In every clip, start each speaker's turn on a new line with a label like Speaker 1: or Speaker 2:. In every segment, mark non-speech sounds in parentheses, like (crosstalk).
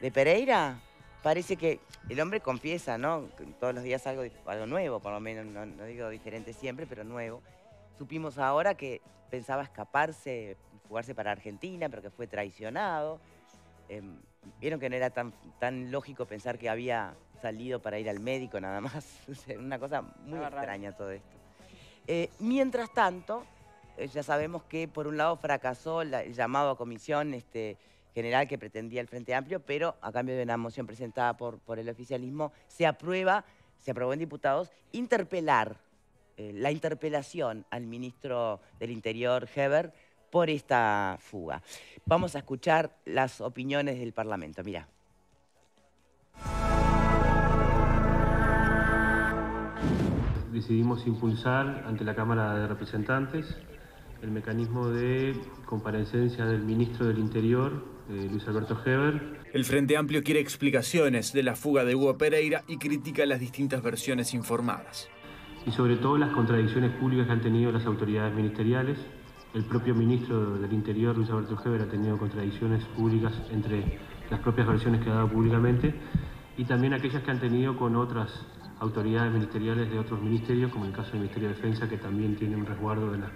Speaker 1: de Pereira, parece que el hombre confiesa, ¿no? Todos los días algo, algo nuevo, por lo menos, no, digo diferente siempre, pero nuevo. Supimos ahora que pensaba escaparse, jugarse para Argentina, pero que fue traicionado. Em, vieron que no era tan, tan lógico pensar que había salido para ir al médico nada más. (laughs) Una cosa muy extraña todo esto. Eh, mientras tanto, eh, ya sabemos que por un lado fracasó el llamado a comisión este, general que pretendía el Frente Amplio, pero a cambio de una moción presentada por, el oficialismo, se aprueba, se aprobó en diputados, interpelar, eh, la interpelación al ministro del Interior, Heber, por esta fuga. Vamos a escuchar las opiniones del Parlamento, mirá.
Speaker 2: Decidimos impulsar ante la Cámara de Representantes el mecanismo de comparecencia del ministro del Interior, eh, Luis Alberto Heber. El Frente Amplio quiere explicaciones de la fuga de Hugo Pereira y critica las distintas versiones informadas. Y sobre todo las contradicciones públicas que han tenido las autoridades ministeriales. El propio ministro del Interior, Luis Alberto Heber, ha tenido contradicciones públicas entre las propias versiones que ha dado públicamente y también aquellas que han tenido con otras autoridades ministeriales de otros ministerios, como el caso del Ministerio de Defensa, que también tiene un resguardo de la...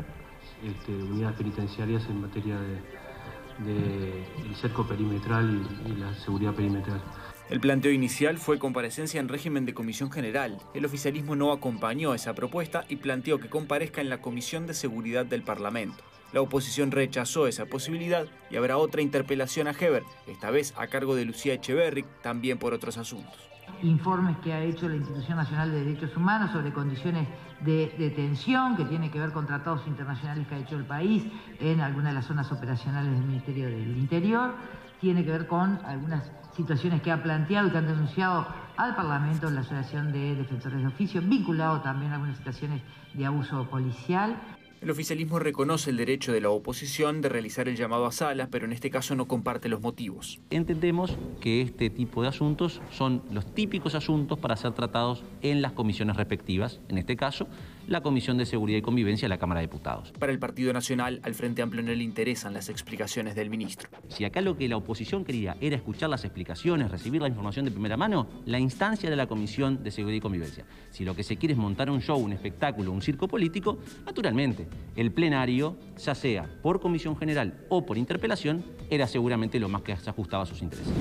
Speaker 2: Este, unidades penitenciarias en materia de, el cerco perimetral y, la seguridad perimetral. El planteo inicial fue comparecencia en régimen de comisión general. El oficialismo no acompañó esa propuesta y planteó que comparezca en la Comisión de Seguridad del Parlamento. La oposición rechazó esa posibilidad y habrá otra interpelación a Heber, esta vez a cargo de Lucía Echeverry, también por otros asuntos
Speaker 1: informes que ha hecho la Institución Nacional de Derechos Humanos sobre condiciones de detención que tiene que ver con tratados internacionales que ha hecho el país en algunas de las zonas operacionales del Ministerio del Interior, tiene que ver con algunas situaciones que ha planteado y que han denunciado al Parlamento la Asociación de Defensores de Oficio,
Speaker 2: vinculado también a algunas situaciones de abuso policial. El oficialismo reconoce el derecho de la oposición de realizar el llamado a salas, pero en este caso no comparte los motivos. Entendemos
Speaker 3: que este tipo de asuntos son los típicos asuntos para ser tratados en las comisiones respectivas, en este caso la Comisión de Seguridad y Convivencia de la Cámara de Diputados.
Speaker 2: Para el Partido Nacional, al Frente Amplio no le interesan las explicaciones del ministro. Si acá lo que la oposición quería era escuchar
Speaker 3: las explicaciones, recibir la información de primera mano, la instancia de la Comisión de Seguridad y Convivencia. Si lo que se quiere es montar un show, un espectáculo, un circo político, naturalmente, el plenario, ya sea por comisión general o por interpelación, era seguramente lo más que se ajustaba a sus intereses.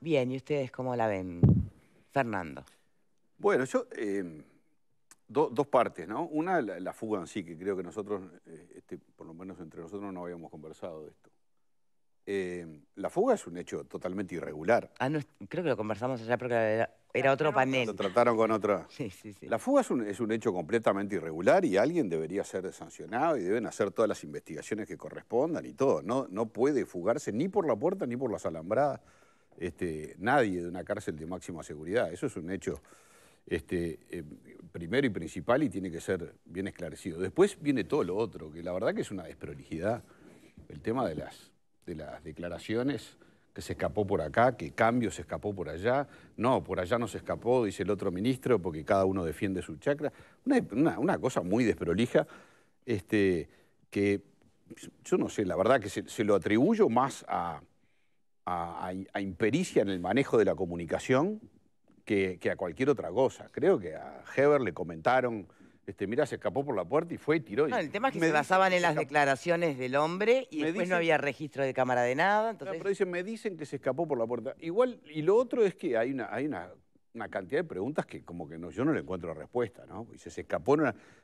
Speaker 1: Bien, ¿y ustedes cómo la ven? Fernando.
Speaker 4: Bueno, yo... Em, dos partes, ¿no? Una, la, fuga en sí, que creo que nosotros, eh, este, por lo menos entre nosotros, no habíamos conversado de esto. Em, la fuga es un hecho totalmente irregular.
Speaker 1: Ah, no, creo que lo conversamos allá porque
Speaker 4: era, otro panel. Lo trataron con otra. (laughs) Sí, sí, sí. La fuga es un, hecho completamente irregular y alguien debería ser sancionado y deben hacer todas las investigaciones que correspondan y todo. No, no puede fugarse ni por la puerta ni por las alambradas este, nadie de una cárcel de máxima seguridad. Eso es un hecho este, eh, primero y principal y tiene que ser bien esclarecido. Después viene todo lo otro, que la verdad que es una desprolijidad. El tema de las, de las declaraciones que se escapó por acá, que cambio se escapó por allá, no, por allá no se escapó, dice el otro ministro, porque cada uno defiende su chacra. Una, cosa muy desprolija, este, que yo no sé, la verdad que se, lo atribuyo más a, a impericia en el manejo de la comunicación, que, a cualquier otra cosa. Creo que a Heber le comentaron, este, mira, se escapó
Speaker 1: por la puerta y fue y tiró. No, el tema es que se basaban en las declaraciones del hombre y después no había registro de cámara de nada. Entonces... pero dicen, me dicen que se escapó por la puerta. Igual, y lo otro es que hay una, hay una,
Speaker 4: cantidad de preguntas que como que no, yo no le encuentro respuesta, ¿no? Y se, escapó,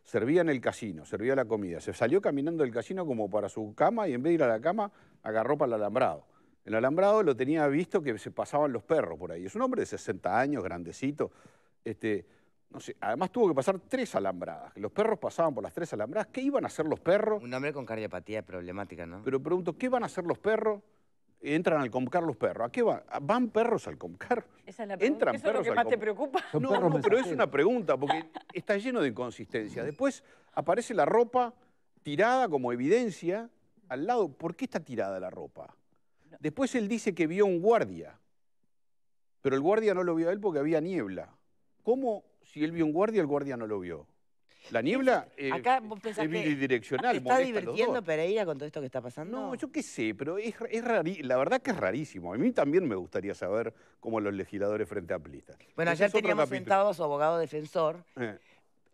Speaker 4: servía en el casino, servía la comida, se salió caminando del casino como para su cama y en vez de ir a la cama agarró para el alambrado. El alambrado lo tenía visto que se pasaban los perros por ahí. Es un hombre de 60 años, grandecito. Este, no sé, además tuvo que pasar tres alambradas. Los perros pasaban por las tres alambradas. ¿Qué iban a hacer los perros? Un hombre con cardiopatía problemática, ¿no? Pero pregunto, ¿qué van a hacer los perros? Entran al Comcar los perros. ¿A qué van? ¿Van perros al Comcar?
Speaker 5: Esa es la pregunta. ¿Eso es lo que más te preocupa? No, no, pero es una
Speaker 4: pregunta, porque (laughs) está lleno de inconsistencias. Después aparece la ropa tirada como evidencia al lado. ¿Por qué está tirada la ropa? Después él dice que vio un guardia, pero el guardia no lo vio a él porque había niebla. ¿Cómo si él vio un guardia, el guardia no lo vio? La niebla es bidireccional. ¿Está divirtiendo
Speaker 1: Pereira con todo esto que está pasando? No,
Speaker 4: yo qué sé, pero es, la verdad que es rarísimo. A mí también me gustaría saber cómo los legisladores frente a plitas.
Speaker 6: Bueno, ayer teníamos sentado
Speaker 1: a su abogado defensor. Eh.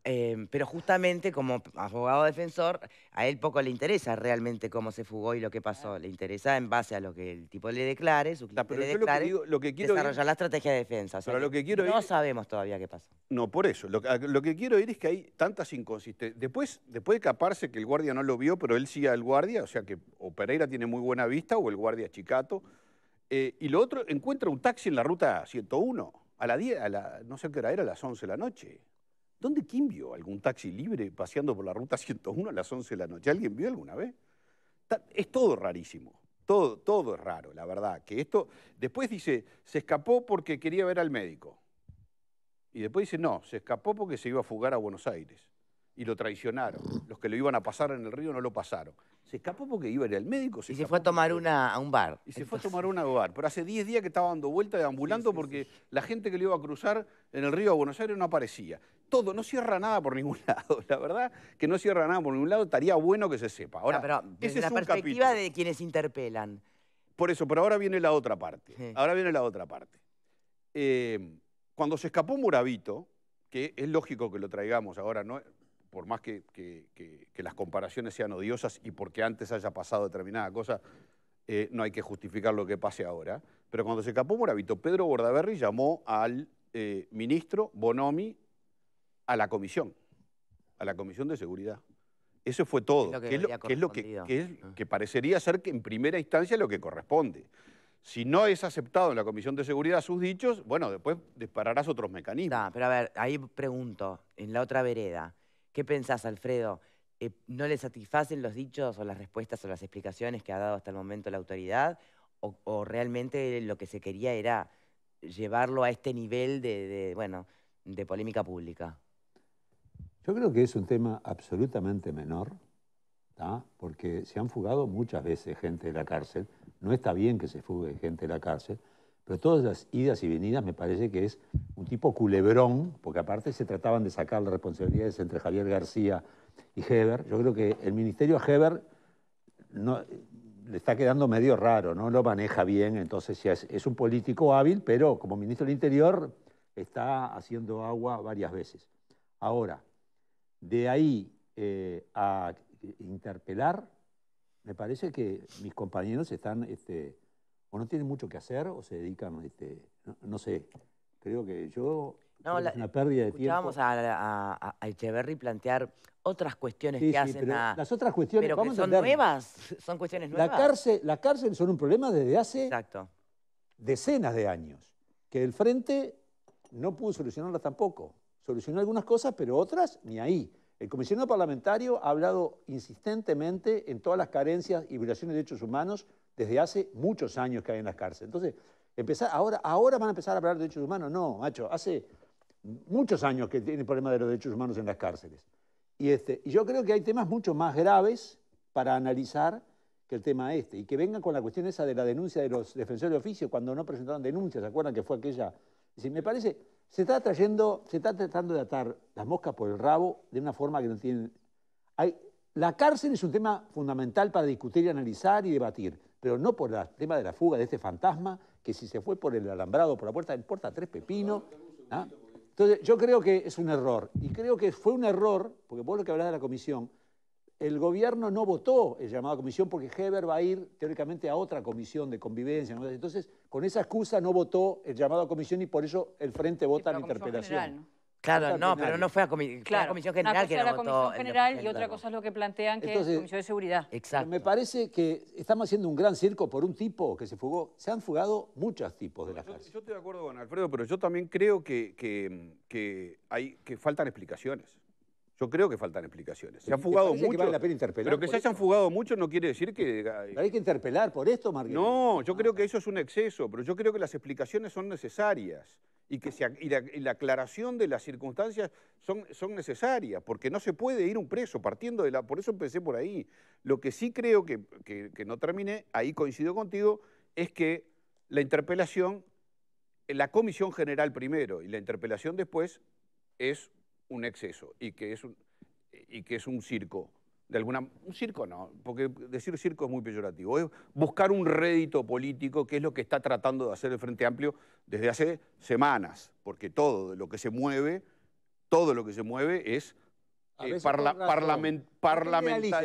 Speaker 1: Em, pero justamente como abogado defensor, a él poco le interesa realmente cómo se fugó y lo que pasó. Le interesa en base a lo que el tipo le declare, su cliente le declare, desarrollar la estrategia de defensa. no sabemos todavía qué pasó.
Speaker 4: No, por eso. Lo, que quiero ir es que hay tantas inconsistencias. Después, después de caparse que el guardia no lo vio, pero él sigue al guardia, o sea que o Pereira tiene muy buena vista o el guardia Chicato. Eh, y lo otro, encuentra un taxi en la ruta 101, a la 10, a la, no sé qué hora era, a las 11 de la noche. ¿Dónde quién vio algún taxi libre paseando por la ruta 101 a las 11 de la noche? ¿Alguien vio alguna vez? Es todo rarísimo. Todo, todo es raro, la verdad. Que esto, después dice, se escapó porque quería ver al médico. Y después dice, no, se escapó porque se iba a fugar a Buenos Aires. Y lo traicionaron. Los que lo iban a pasar en el río no lo pasaron. Se escapó porque iba a ir al médico. Se y se fue a tomar una a un bar. Y se fue a tomar una a un bar. Pero hace 10 días que estaba dando vuelta deambulando porque la gente que lo iba a cruzar en el río a Buenos Aires no aparecía todo, no cierra nada por ningún (laughs) lado. La verdad que no cierra nada por ningún lado, estaría bueno que se sepa. Ahora,
Speaker 1: ah, pero desde la perspectiva de quienes interpelan.
Speaker 4: Por eso, pero ahora viene la otra parte. Ahora viene la otra parte. Eh, cuando se escapó Muravito, que es lógico que lo traigamos ahora, ¿no? por más que, las comparaciones sean odiosas y porque antes haya pasado determinada cosa, eh, no hay que justificar lo que pase ahora. Pero cuando se escapó Muravito, Pedro Bordaberry llamó al eh, ministro Bonomi a la comisión, a la comisión de seguridad. Eso fue todo, que, es lo, que, ah. que, parecería ser que en primera instancia lo que corresponde. Si no es aceptado en la Comisión de Seguridad sus dichos, bueno, después
Speaker 1: dispararás otros mecanismos. No, pero a ver, ahí pregunto, en la otra vereda, ¿qué pensás, Alfredo? Eh, ¿No le satisfacen los dichos o las respuestas o las explicaciones que ha dado hasta el momento la autoridad? ¿O, realmente lo que se quería era llevarlo a este nivel de bueno, de polémica pública?
Speaker 3: Yo creo que es un tema absolutamente menor, porque se han fugado muchas veces gente de la cárcel. No está bien que se fugue gente de la cárcel, pero todas las idas y venidas me parece que es un tipo culebrón, porque aparte se trataban de sacar las responsabilidades entre Javier García y Heber. Yo creo que el ministerio a Heber no, le está quedando medio raro, no lo maneja bien, entonces es, es un político hábil, pero como ministro del Interior está haciendo agua varias veces. Ahora, de ahí eh, a interpelar, me parece que mis compañeros están, este, o no tienen mucho que hacer, o se dedican, este, no, sé, creo
Speaker 1: que yo... la, una pérdida de tiempo. A, a, a, Echeverry plantear otras cuestiones que hacen Las otras cuestiones... Pero que son nuevas, son cuestiones nuevas. La cárcel, la cárcel
Speaker 3: son un problema desde hace decenas de años, que el Frente no pudo solucionarlas tampoco solucionó algunas cosas, pero otras ni ahí. El comisionado parlamentario ha hablado insistentemente en todas las carencias y violaciones de derechos humanos desde hace muchos años que hay en las cárceles. Entonces, empezar, ahora, ahora van a empezar a hablar de derechos humanos. No, macho, hace muchos años que tiene el problema de los derechos humanos en las cárceles. Y, este, y yo creo que hay temas mucho más graves para analizar que el tema este. Y que vengan con la cuestión esa de la denuncia de los defensores de oficio cuando no presentaron denuncias. ¿Se acuerdan que fue aquella? Es me parece se está trayendo, se está tratando de atar las moscas por el rabo de una forma que no tiene... la cárcel es un tema fundamental para discutir y analizar y debatir, pero no por el tema de la fuga de este fantasma, que si se fue por el alambrado, por la puerta del tres pepinos. ¿ah? Entonces, yo creo que es un error. Y creo que fue un error, porque vos lo que hablás de la comisión, el gobierno no votó el llamado a comisión porque Heber va a ir teóricamente a otra comisión de convivencia. Entonces, con esa excusa no votó el llamado a comisión y por eso el Frente vota la interpelación. Claro, no, pero no fue a, la Comisión General la Comisión
Speaker 5: General y otra cosa es lo que plantean que es Comisión
Speaker 3: de Seguridad. Exacto. Me parece que estamos haciendo un gran circo por un tipo que se fugó. Se han fugado muchos tipos de la yo, Yo estoy de acuerdo con Alfredo, pero yo también
Speaker 4: creo que, que, mm, hay, que faltan explicaciones. Yo creo que faltan explicaciones. Se han fugado mucho. pero que se hayan fugado mucho no quiere decir que. Eh,
Speaker 3: hay que interpelar por esto,
Speaker 4: Marguerite? No, yo creo ah. que eso es un exceso, pero yo creo que las explicaciones son necesarias y que la, aclaración de las circunstancias son, son necesarias, porque no se puede ir un preso partiendo de la. Por eso empecé por ahí. Lo que sí creo que, que no terminé, ahí coincido contigo, es que la interpelación, la comisión general primero y la interpelación después, es un exceso y que es un, y que es un circo. De alguna, un circo no, porque decir circo es muy peyorativo. Es buscar un rédito político, que es lo que está tratando de hacer el Frente Amplio desde hace semanas, porque todo lo que se mueve, todo lo que se mueve es eh,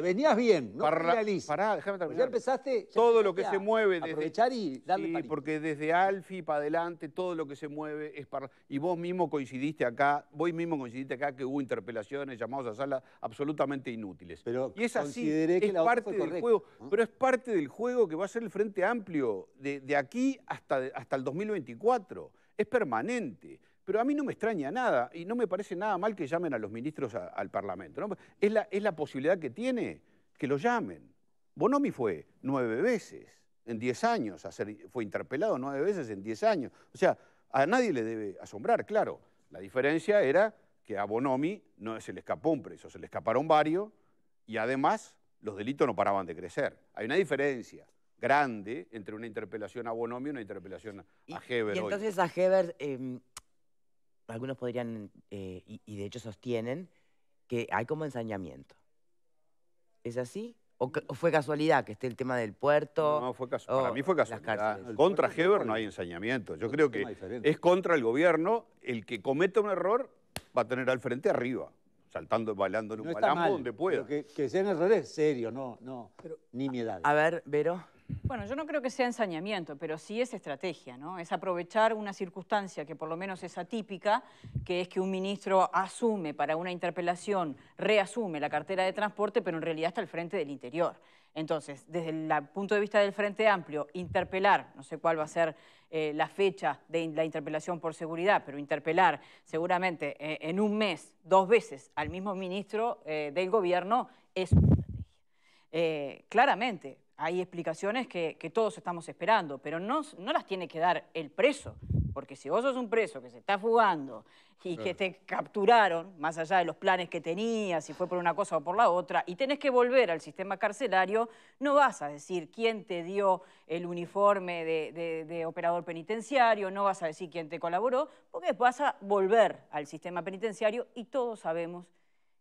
Speaker 4: Venías bien, no parla,
Speaker 3: Pará, déjame terminar. ya empezaste. todo lo que se
Speaker 4: mueve. Desde, aprovechar y porque desde Alfi para adelante, todo lo que se mueve es para. Y vos mismo coincidiste acá, vos mismo coincidiste acá que hubo interpelaciones, llamados a sala absolutamente inútiles. Pero y es así, que es parte del juego. Pero es parte del juego que va a ser el Frente Amplio de, aquí hasta, hasta el 2024. Es permanente. Pero a mí no me extraña nada y no me parece nada mal que llamen a los ministros al Parlamento. Es, la, es la posibilidad que tiene que lo llamen. Bonomi fue nueve veces en diez años, fue interpelado nueve veces en diez años. O sea, a nadie le debe asombrar, claro. La diferencia era que a Bonomi no se le escapó un preso, se le escaparon varios y además los delitos no paraban de crecer. Hay una diferencia grande entre una interpelación a Bonomi y una interpelación a Heber. Y, entonces
Speaker 1: a Heber... Em, algunos podrían, eh, y, de hecho sostienen, que hay como ensañamiento. ¿Es así? ¿O, fue casualidad que esté el tema del puerto? No, fue
Speaker 4: casualidad. para mí fue casualidad. Contra Heber no hay ensañamiento. Yo creo que es contra el gobierno. El que cometa un error va a tener al frente arriba saltando, bailando en un palambo donde pueda.
Speaker 3: que, sean errores serios, no, no, pero, edad. A ver, Vero.
Speaker 5: Bueno, yo no creo que sea ensañamiento, pero sí es estrategia, ¿no? Es aprovechar una circunstancia que por lo menos es atípica, que es que un ministro asume para una interpelación, reasume la cartera de transporte, pero en realidad está al frente del interior. Entonces, desde el punto de vista del Frente Amplio, interpelar, no sé cuál va a ser eh, la fecha de la interpelación por seguridad, pero interpelar seguramente eh, en un mes, dos veces, al mismo ministro eh, del gobierno es una estrategia. claramente, hay explicaciones que, todos estamos esperando, pero no, las tiene que dar el preso, porque si vos sos un preso que se está fugando y que te capturaron, más allá de los planes que tenías, si fue por una cosa o por la otra, y tenés que volver al sistema carcelario, no vas a decir quién te dio el uniforme de operador penitenciario, no vas a decir quién te colaboró, porque vas a volver al sistema penitenciario y todos sabemos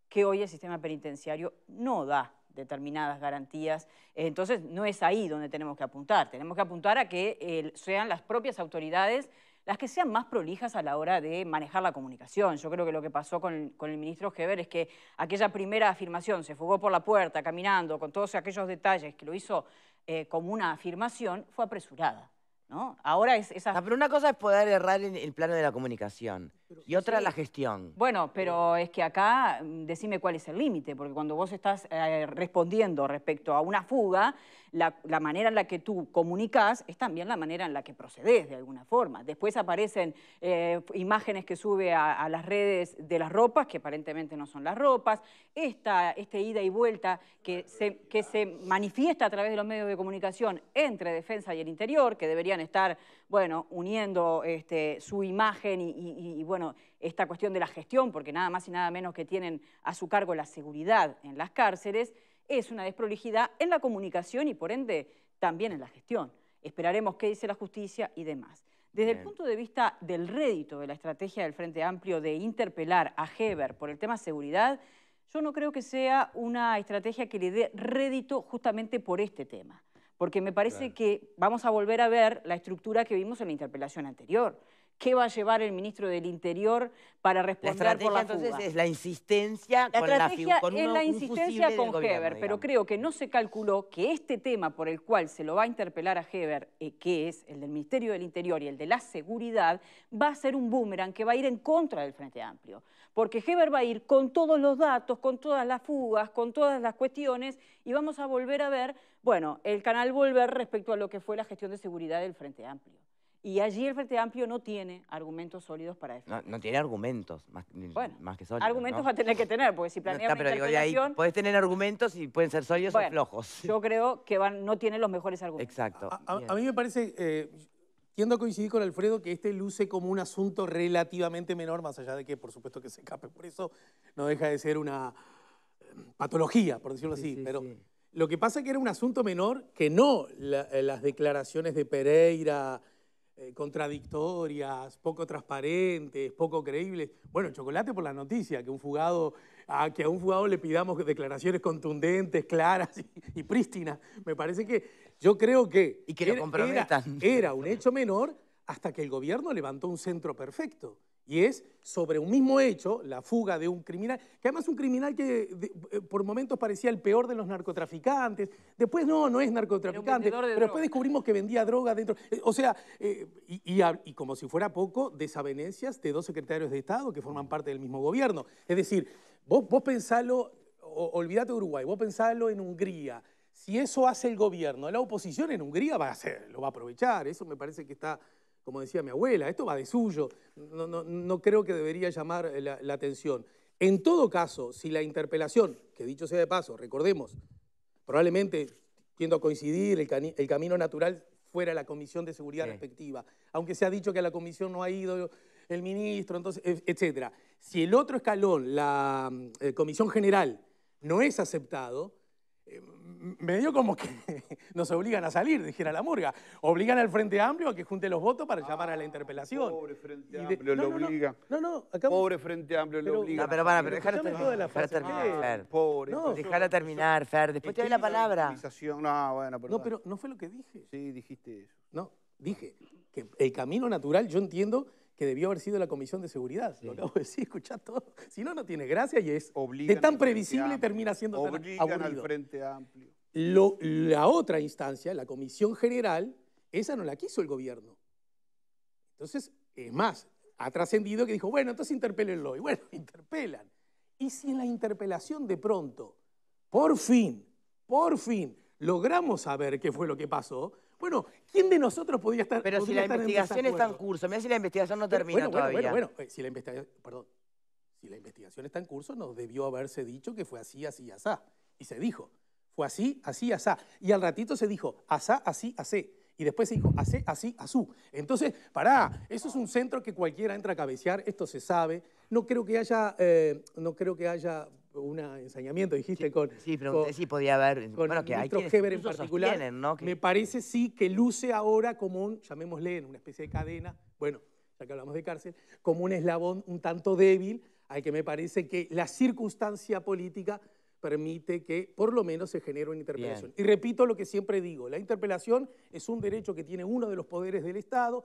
Speaker 5: que hoy el sistema penitenciario no da determinadas garantías. Eh, entonces, no es ahí donde tenemos que apuntar. Tenemos que apuntar a que eh, sean las propias autoridades las que sean más prolijas a la hora de manejar la comunicación. Yo creo que lo que pasó con, con, el ministro Geber es que aquella primera afirmación se fugó por la puerta caminando con todos aquellos detalles que lo hizo eh, como una afirmación, fue apresurada. ¿no? Ahora es esa...
Speaker 1: Ah, pero una cosa es poder errar en el plano de la comunicación. Y otra la gestión.
Speaker 5: Bueno, pero es que acá mm, decime cuál es el límite, porque cuando vos estás eh, respondiendo respecto a una fuga, la, manera en la que tú comunicas es también la manera en la que procedes de alguna forma. Después aparecen eh, imágenes que sube a, las redes de las ropas, que aparentemente no son las ropas, esta, este ida y vuelta que que se manifiesta a través de los medios de comunicación entre defensa y el interior, que deberían estar bueno, uniendo este, su imagen y, bueno, esta cuestión de la gestión, porque nada más y nada menos que tienen a su cargo la seguridad en las cárceles, es una desprolijidad en la comunicación y por ende también en la gestión. Esperaremos qué dice la justicia y demás. Desde el punto de vista del rédito de la estrategia del Frente Amplio de interpelar a Heber por el tema seguridad, yo no creo que sea una estrategia que le dé rédito justamente por este tema porque me parece que vamos a volver a ver la estructura que vimos en la interpelación anterior. ¿Qué va a llevar el ministro del Interior para responder la la fuga? es la insistencia con la es la insistencia con Heber, pero creo que no se calculó que este tema por el cual se lo va a interpelar a Heber, eh, que es el del Ministerio del Interior y el de la Seguridad, va a ser un boomerang que va a ir en contra del Frente Amplio porque Heber va a ir con todos los datos, con todas las fugas, con todas las cuestiones, y vamos a volver a ver, bueno, el canal volver respecto a lo que fue la gestión de seguridad del Frente Amplio. Y allí el Frente Amplio no tiene argumentos sólidos para eso.
Speaker 1: No, tiene argumentos, más, que sólidos. Argumentos va a
Speaker 5: tener que tener, porque si planea no,
Speaker 1: podés
Speaker 6: tener argumentos y pueden ser sólidos o flojos. Yo
Speaker 5: creo que no tienen los mejores argumentos.
Speaker 6: Exacto. A, mí me parece, eh, Tiendo a coincidir con Alfredo que este luce como un asunto relativamente menor, más allá de que por supuesto que se escape, por eso no deja de ser una em, patología, por decirlo así. Pero lo que pasa es que era un asunto menor que no eh, las declaraciones de Pereira eh, contradictorias, poco transparentes, poco creíbles. Bueno, chocolate por la noticia, que un fugado a que a un jugador le pidamos declaraciones contundentes, claras y, prístinas. Me parece que yo creo que, y que era, era, un hecho menor hasta que el gobierno levantó un centro perfecto. Y es sobre un mismo hecho, la fuga de un criminal, que además un criminal que eh, por momentos parecía el peor de los narcotraficantes, después no, no es narcotraficante, pero, después descubrimos que vendía droga dentro. Eh, o sea, eh, y, y, como si fuera poco, desavenencias de dos secretarios de Estado que forman parte del mismo gobierno. Es decir, Vos, vos pensalo, olvídate Uruguay, vos pensalo en Hungría. Si eso hace el gobierno, la oposición en Hungría va a hacer, lo va a aprovechar. Eso me parece que está, como decía mi abuela, esto va de suyo. No, creo que debería llamar la, atención. En todo caso, si la interpelación, que dicho sea de paso, recordemos, probablemente tiendo a coincidir, el, camino natural fuera la comisión de seguridad respectiva, aunque se ha dicho que a la comisión no ha ido el ministro, entonces, e, etcétera. Si el otro escalón, la mm, eh, comisión general, no es aceptado, eh, medio me dio como que (laughs) nos obligan a salir, dijera la murga. Obligan al Frente Amplio a que junte los votos para llamar a la interpelación. Pobre
Speaker 4: Frente Amplio, lo obliga. No, no,
Speaker 6: acá... Pobre Frente Amplio, lo obliga. No, pero para, pero dejar terminar, Fer. terminar, Pobre. No, dejar terminar, Fer. Después te doy la palabra.
Speaker 1: No, bueno, perdón. No, pero no fue lo que dije.
Speaker 4: Sí,
Speaker 6: dijiste eso. No, dije que el camino natural, yo entiendo que debió haber sido la Comisión de Seguridad. Lo acabo de decir, (laughs) escucha todo. Si no, no tiene gracia y es de tan previsible termina siendo tan tan aburrido. al Frente Amplio. la otra instancia, la Comisión General, esa no la quiso el gobierno. Entonces, es más, ha trascendido que dijo, bueno, entonces interpélenlo. Y bueno, (laughs) interpelan. Y si en la interpelación de pronto, por fin, por fin, logramos saber qué fue lo que pasó, bueno, ¿quién de nosotros podía estar Pero si la investigación está en
Speaker 1: curso, mira si la investigación no termina bueno, todavía. Bueno, bueno,
Speaker 6: eh, si la investigación, si la investigación está en curso, nos debió haberse dicho que fue así, así, asá. Y se dijo, fue así, así, asá. Y al ratito se dijo, asá, así, asé. Y después se dijo, así, así, asú. Entonces, pará, eso es un centro que cualquiera entra a cabecear, esto se sabe. No creo que haya, eh, no creo que haya un ensañamiento, dijiste, con... Sí, pregunté si podía haber... bueno, que hay en particular. Me parece sí que luce ahora como un, llamémosle, en una especie de cadena, bueno, ya que hablamos de cárcel, como un eslabón un tanto débil al que me parece que la circunstancia política permite que por lo menos se genere una interpelación. Y repito lo que siempre digo, la interpelación es un derecho que tiene uno de los poderes del Estado,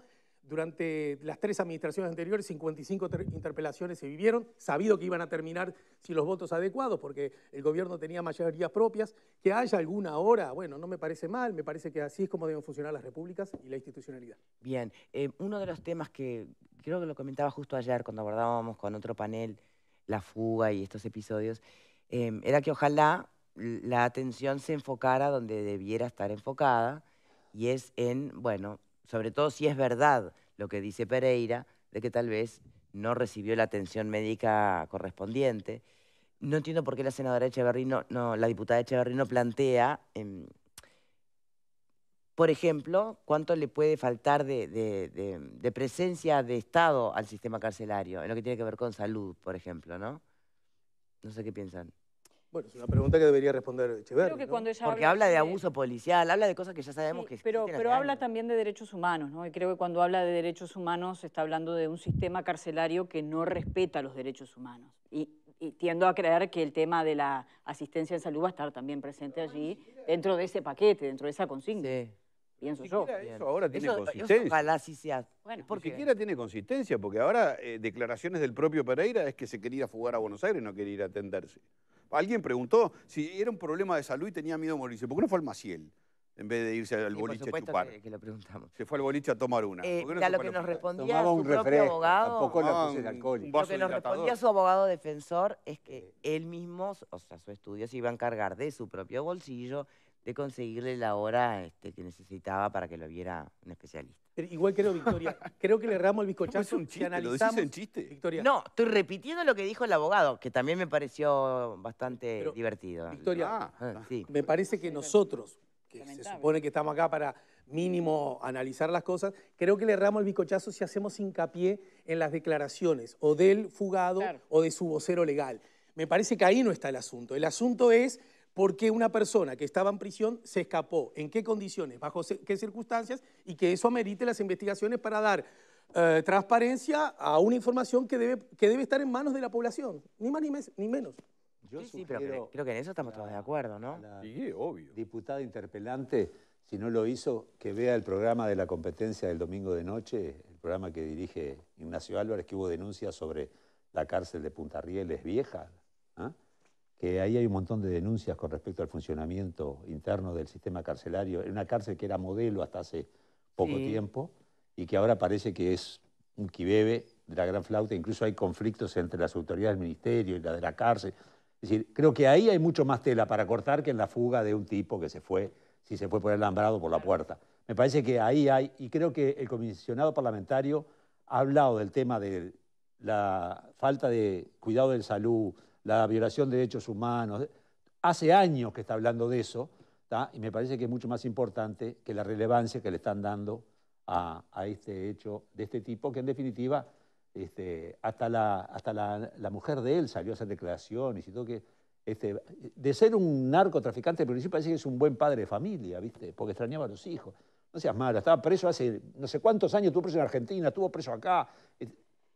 Speaker 6: durante las tres administraciones anteriores, 55 interpelaciones se vivieron, sabido que iban a terminar sin los votos adecuados, porque el gobierno tenía mayorías propias. Que haya alguna hora, bueno, no me parece mal, me parece que así es como deben funcionar las repúblicas y la institucionalidad.
Speaker 1: Bien, eh, uno de los temas que creo que lo comentaba justo ayer cuando abordábamos con otro panel la fuga y estos episodios, em, era que ojalá la atención se enfocara donde debiera estar enfocada, y es en, bueno, sobre todo si es verdad lo que dice Pereira, de que tal vez no recibió la atención médica correspondiente. No entiendo por qué la senadora no, la diputada Echeverry no plantea, em, por ejemplo, cuánto le puede faltar de, de, presencia de Estado al sistema carcelario, en lo que tiene que ver con salud, por ejemplo, ¿no? No sé qué piensan. Bueno, es una pregunta que debería responder Echeverri. Porque habla, de, abuso policial, habla de cosas que ya sabemos que Pero, pero
Speaker 5: habla también de derechos humanos, ¿no? Y creo que cuando habla de derechos humanos está hablando de un sistema carcelario que no respeta los derechos humanos. Y, tiendo a creer que el tema de la asistencia en salud va a estar también presente allí, dentro de ese paquete, dentro de esa consigna. Pienso yo. Eso ahora tiene consistencia.
Speaker 4: ojalá sí sea. Bueno, porque siquiera tiene consistencia, porque ahora eh, declaraciones del propio Pereira es que se quería fugar a Buenos Aires y no quería ir a atenderse. Alguien preguntó si era un problema de salud y tenía miedo a morirse. ¿Por qué no fue al Maciel? en vez de irse al boliche a chupar. Que, que lo preguntamos. Se fue al boliche a tomar una. Eh, lo que nos respondía abogado. respondía su
Speaker 1: abogado defensor es que él mismo, o sea, su estudio se iba a encargar de su propio bolsillo de conseguirle la hora este, que necesitaba para que lo
Speaker 6: viera un especialista. igual creo, Victoria, creo que le erramos el bizcochazo no, analizamos... ¿Lo en chiste?
Speaker 1: Victoria. No, estoy repitiendo lo que dijo el abogado, que también me pareció bastante divertido.
Speaker 6: Victoria, ah, ah, ah. me parece que nosotros, que se supone que estamos acá para mínimo analizar las cosas, creo que le erramos el bizcochazo si hacemos hincapié en las declaraciones o del fugado o de su vocero legal. Me parece que ahí no está el asunto. El asunto es por qué una persona que estaba en prisión se escapó, en qué condiciones, bajo qué circunstancias, y que eso amerite las investigaciones para dar eh, transparencia a una información que debe, que debe estar en manos de la población, ni más ni, menos.
Speaker 1: sí, pero creo, que en eso estamos todos de acuerdo, ¿no?
Speaker 3: sí, obvio. Diputada interpelante, si no lo hizo, que vea el programa de la competencia del domingo de noche, el programa que dirige Ignacio Álvarez, que hubo denuncias sobre la cárcel de Punta Rieles vieja. Ah que ahí hay un montón de denuncias con respecto al funcionamiento interno del sistema carcelario, en una cárcel que era modelo hasta hace poco tiempo y que ahora parece que es un quibebe de la gran flauta, incluso hay conflictos entre las autoridades del ministerio y la de la cárcel. Es decir, creo que ahí hay mucho más tela para cortar que en la fuga de un tipo que se fue, si se fue por el alambrado por la puerta. Me parece que ahí hay, y creo que el comisionado parlamentario ha hablado del tema de la falta de cuidado de salud, la violación de derechos humanos. Hace años que está hablando de eso, y me parece que es mucho más importante que la relevancia que le están dando a, este hecho de este tipo, que en definitiva este, hasta, la, hasta la, mujer de él salió a hacer declaraciones y todo que... Este, de ser un narcotraficante, al principio parece que es un buen padre de familia, ¿viste? Porque extrañaba a los hijos. No seas malo, estaba preso hace no sé cuántos años, estuvo preso en Argentina, estuvo preso acá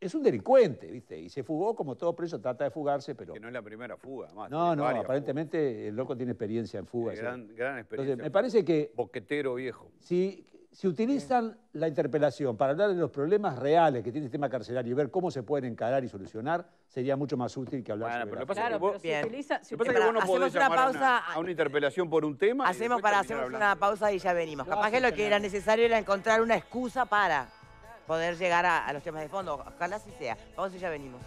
Speaker 3: es un delincuente, ¿viste? Y se fugó como todo preso, trata de fugarse, pero... Que no es la primera fuga, además. No, no, aparentemente el loco tiene experiencia en fugas. Gran, gran, experiencia. Entonces, me parece que... Boquetero viejo. Si, si utilizan la interpelación para hablar de los problemas reales que tiene el tema carcelario y ver cómo se pueden encarar y solucionar, sería mucho más útil que hablar bueno, pero lo claro,
Speaker 5: bien. Utiliza, si que vos no
Speaker 1: pausa, a
Speaker 4: una interpelación por un tema... Hacemos para hacemos una
Speaker 1: pausa y ya venimos. Capaz que lo que era necesario era encontrar una excusa para poder llegar a, los temas de fondo. Ojalá así sea. Vamos y ya venimos.